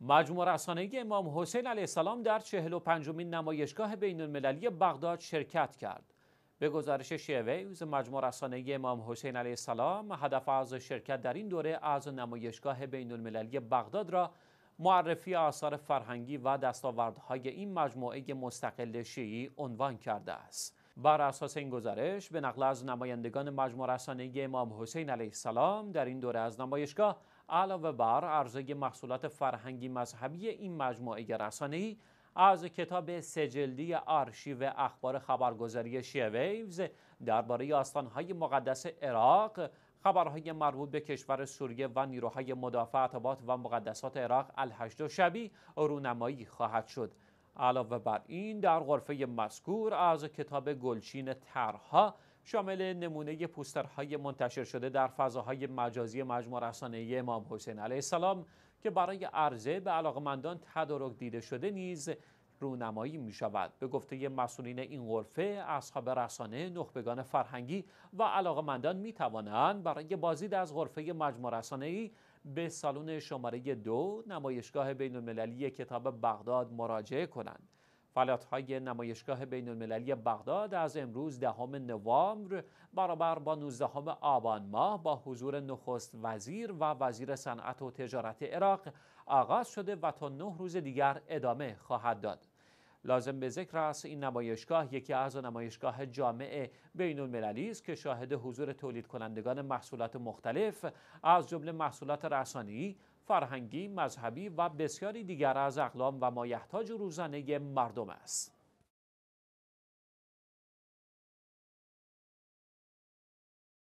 مجموع رسانه‌ای امام حسین علیه السلام در و پنجمین نمایشگاه بین المللی بغداد شرکت کرد. به گزارش شیویوز مجموع رسانه‌ای امام حسین علیه السلام هدف از شرکت در این دوره از نمایشگاه بین المللی بغداد را معرفی آثار فرهنگی و دستاوردهای این مجموعه مستقل شیعی عنوان کرده است. بر اساس این گزارش به نقل از نمایندگان مجموع رسانه‌ای امام حسین علیه السلام در این دوره از نمایشگاه علاوه بر عرضه محصولات فرهنگی مذهبی این مجموعه ای از کتاب سجلدی آرشیو اخبار خبرگزاری شیعه ویوز درباره آستانهای مقدس عراق خبرهای مربوط به کشور سوریه و نیروهای مدافع و مقدسات عراق الهشت و شبی رونمایی خواهد شد علاوه بر این در غرفه مذکور از کتاب گلچین ترها شامل نمونه پوسترهای منتشر شده در فضاهای مجازی مجموع رسانه امام حسین علیه السلام که برای عرضه به علاقمندان تدارک دیده شده نیز رونمایی می شود به گفته مسئولین این غرفه اصحاب رسانه نخبگان فرهنگی و مندان می توانند برای بازدید از غرفه مجموع رسانه ای به سالن شماره دو نمایشگاه بین المللی کتاب بغداد مراجعه کنند فعالیت های نمایشگاه بین المللی بغداد از امروز دهم نوامبر برابر با 19 آبان ماه با حضور نخست وزیر و وزیر صنعت و تجارت عراق آغاز شده و تا نه روز دیگر ادامه خواهد داد. لازم به ذکر است این نمایشگاه یکی از نمایشگاه جامع بین المللی است که شاهد حضور تولید کنندگان محصولات مختلف از جمله محصولات رسانی، فرهنگی، مذهبی و بسیاری دیگر از اقلام و مایحتاج روزانه مردم است.